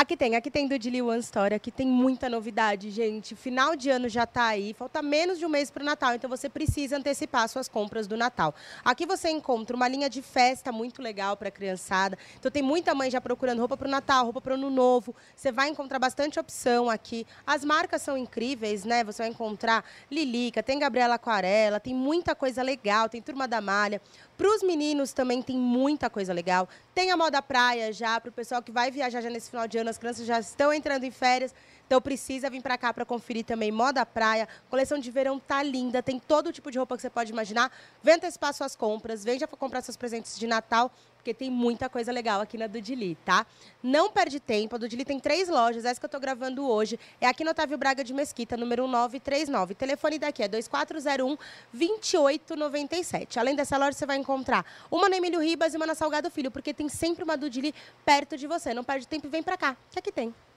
Aqui tem, aqui tem do Dilly One Story, aqui tem muita novidade, gente. Final de ano já está aí, falta menos de um mês para o Natal, então você precisa antecipar suas compras do Natal. Aqui você encontra uma linha de festa muito legal para a criançada. Então tem muita mãe já procurando roupa para o Natal, roupa para o Ano Novo. Você vai encontrar bastante opção aqui. As marcas são incríveis, né? Você vai encontrar Lilica, tem Gabriela Aquarela, tem muita coisa legal, tem Turma da Malha. Para os meninos também tem muita coisa legal. Tem a moda praia já, para o pessoal que vai viajar já nesse final de ano as crianças já estão entrando em férias. Então precisa vir para cá para conferir também moda praia. coleção de verão tá linda, tem todo tipo de roupa que você pode imaginar. Vem antecipar suas compras, vem já comprar seus presentes de Natal porque tem muita coisa legal aqui na Dudili, tá? Não perde tempo, a Dudili tem três lojas, essa que eu estou gravando hoje é aqui no Otávio Braga de Mesquita, número 939. O telefone daqui é 2401 2897. Além dessa loja, você vai encontrar uma na Emílio Ribas e uma na Salgado Filho, porque tem sempre uma Dudili perto de você. Não perde tempo e vem para cá, que aqui tem.